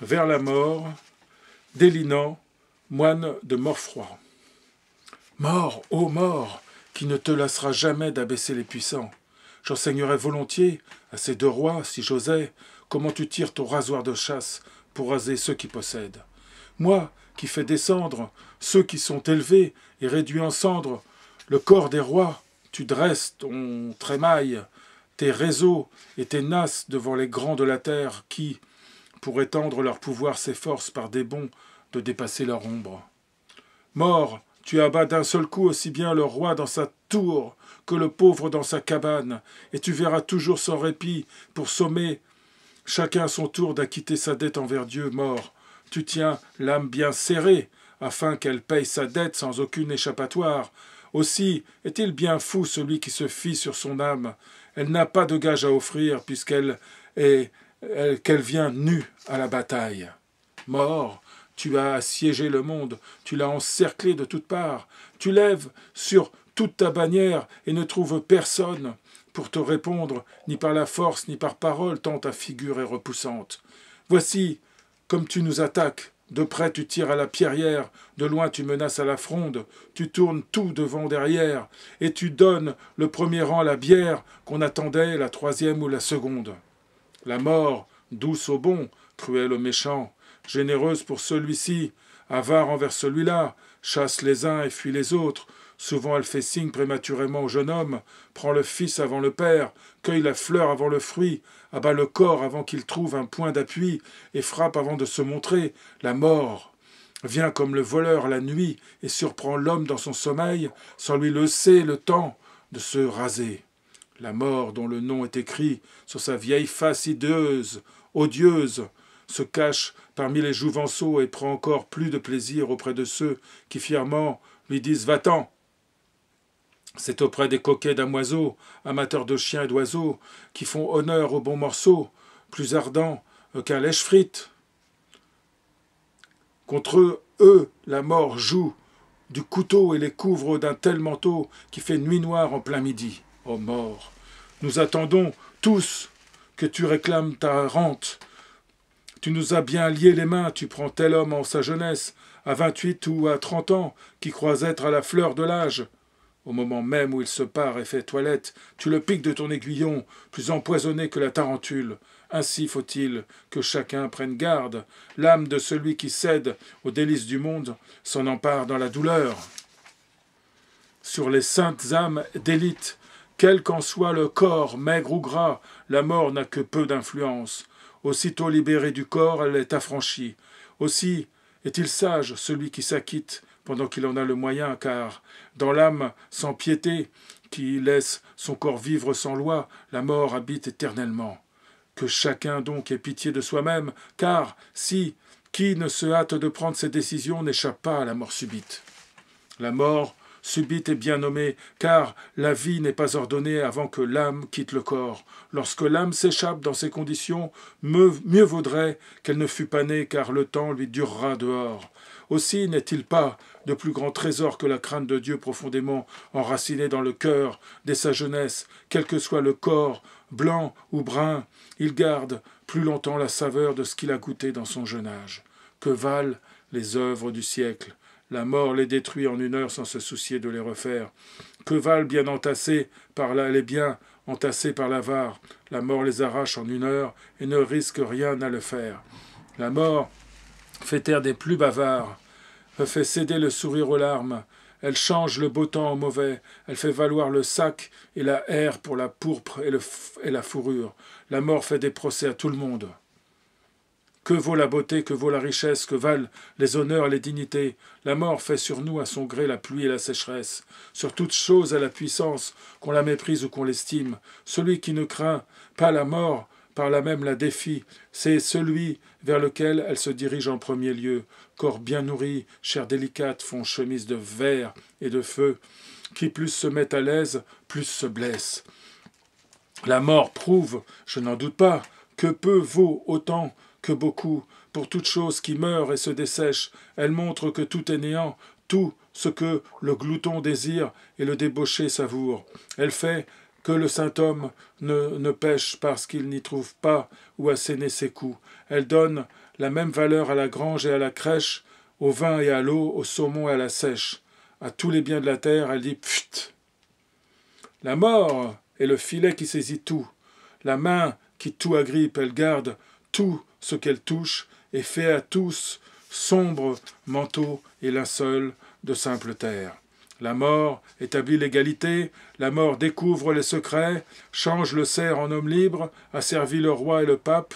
vers la mort délinant, moine de mort-froid. Mort, ô mort, qui ne te lassera jamais d'abaisser les puissants. j'enseignerai volontiers à ces deux rois, si j'osais, comment tu tires ton rasoir de chasse pour raser ceux qui possèdent. Moi, qui fais descendre ceux qui sont élevés et réduits en cendres, le corps des rois, tu dresses ton trémail, tes réseaux et tes nasses devant les grands de la terre qui, pour étendre leur pouvoir s'efforcent par des bons de dépasser leur ombre. Mort, tu abats d'un seul coup aussi bien le roi dans sa tour que le pauvre dans sa cabane, et tu verras toujours son répit, pour sommer, chacun à son tour d'acquitter sa dette envers Dieu mort. Tu tiens l'âme bien serrée, afin qu'elle paye sa dette sans aucune échappatoire. Aussi est-il bien fou celui qui se fie sur son âme. Elle n'a pas de gage à offrir, puisqu'elle est qu'elle vient nue à la bataille. Mort, tu as assiégé le monde, tu l'as encerclé de toutes parts, tu lèves sur toute ta bannière et ne trouves personne pour te répondre, ni par la force, ni par parole, tant ta figure est repoussante. Voici, comme tu nous attaques, de près tu tires à la pierrière, de loin tu menaces à la fronde, tu tournes tout devant derrière, et tu donnes le premier rang à la bière qu'on attendait, la troisième ou la seconde la mort, douce au bon, cruelle au méchant, généreuse pour celui-ci, avare envers celui-là, chasse les uns et fuit les autres, souvent elle fait signe prématurément au jeune homme, prend le fils avant le père, cueille la fleur avant le fruit, abat le corps avant qu'il trouve un point d'appui, et frappe avant de se montrer, la mort vient comme le voleur la nuit et surprend l'homme dans son sommeil, sans lui laisser le temps de se raser. La mort dont le nom est écrit sur sa vieille face hideuse, odieuse, se cache parmi les jouvenceaux et prend encore plus de plaisir auprès de ceux qui fièrement lui disent Va-t'en C'est auprès des coquets d'amoiseaux, amateurs de chiens et d'oiseaux, qui font honneur aux bons morceaux, plus ardents qu'un lèche-frite. Contre eux, eux, la mort joue du couteau et les couvre d'un tel manteau qui fait nuit noire en plein midi ô mort. Nous attendons tous que tu réclames ta rente. Tu nous as bien lié les mains, tu prends tel homme en sa jeunesse, à vingt-huit ou à trente ans, qui croise être à la fleur de l'âge. Au moment même où il se part et fait toilette, tu le piques de ton aiguillon, plus empoisonné que la tarentule. Ainsi faut-il que chacun prenne garde. L'âme de celui qui cède aux délices du monde s'en empare dans la douleur. Sur les saintes âmes d'élite, quel qu'en soit le corps, maigre ou gras, la mort n'a que peu d'influence. Aussitôt libérée du corps, elle est affranchie. Aussi est-il sage celui qui s'acquitte pendant qu'il en a le moyen, car dans l'âme sans piété, qui laisse son corps vivre sans loi, la mort habite éternellement. Que chacun donc ait pitié de soi-même, car si qui ne se hâte de prendre ses décisions n'échappe pas à la mort subite. La mort subite et bien nommée, car la vie n'est pas ordonnée avant que l'âme quitte le corps. Lorsque l'âme s'échappe dans ces conditions, mieux, vaudrait qu'elle ne fût pas née, car le temps lui durera dehors. Aussi n'est-il pas de plus grand trésor que la crainte de Dieu profondément enracinée dans le cœur dès sa jeunesse, quel que soit le corps, blanc ou brun, il garde plus longtemps la saveur de ce qu'il a goûté dans son jeune âge. Que valent les œuvres du siècle la mort les détruit en une heure sans se soucier de les refaire. Que valent bien entassés par là les biens, entassés par l'avare La mort les arrache en une heure et ne risque rien à le faire. La mort fait taire des plus bavards, fait céder le sourire aux larmes, elle change le beau temps en mauvais, elle fait valoir le sac et la haire pour la pourpre et la fourrure. La mort fait des procès à tout le monde. Que vaut la beauté, que vaut la richesse, que valent les honneurs et les dignités La mort fait sur nous à son gré la pluie et la sécheresse. Sur toute chose à la puissance, qu'on la méprise ou qu'on l'estime. Celui qui ne craint pas la mort, par là même la défie. C'est celui vers lequel elle se dirige en premier lieu. Corps bien nourri, chair délicate, font chemise de verre et de feu. Qui plus se met à l'aise, plus se blesse. La mort prouve, je n'en doute pas, que peu vaut autant beaucoup, pour toute chose qui meurt et se dessèche, elle montre que tout est néant, tout ce que le glouton désire et le débauché savoure. Elle fait que le saint homme ne, ne pêche parce qu'il n'y trouve pas où asséner ses coups. Elle donne la même valeur à la grange et à la crèche, au vin et à l'eau, au saumon et à la sèche. À tous les biens de la terre, elle dit pfft. La mort est le filet qui saisit tout, la main qui tout agrippe, elle garde tout ce qu'elle touche et fait à tous sombre manteau et linceul de simple terre. La mort établit l'égalité, la mort découvre les secrets, change le cerf en homme libre, asservit le roi et le pape.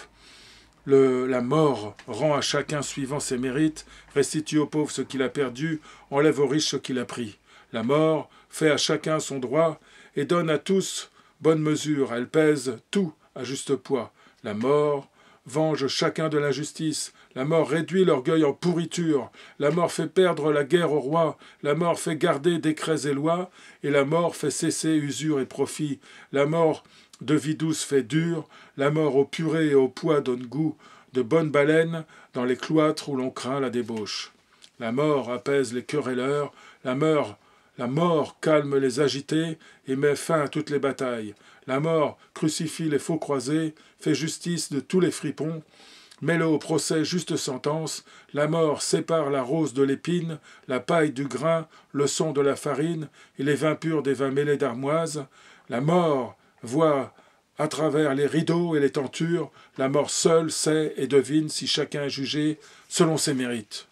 la mort rend à chacun suivant ses mérites, restitue aux pauvres ce qu'il a perdu, enlève aux riches ce qu'il a pris. La mort fait à chacun son droit et donne à tous bonne mesure, elle pèse tout à juste poids. La mort Venge chacun de l'injustice. La mort réduit l'orgueil en pourriture. La mort fait perdre la guerre au roi. La mort fait garder décrets et lois. Et la mort fait cesser usure et profit. La mort de vie douce fait dure. La mort au purée et au poids donne goût. De bonnes baleines dans les cloîtres où l'on craint la débauche. La mort apaise les querelleurs. La mort la mort calme les agités et met fin à toutes les batailles. La mort crucifie les faux croisés, fait justice de tous les fripons, mêle au procès juste sentence, la mort sépare la rose de l'épine, la paille du grain, le son de la farine, et les vins purs des vins mêlés d'armoise. La mort voit à travers les rideaux et les tentures, la mort seule sait et devine si chacun est jugé selon ses mérites.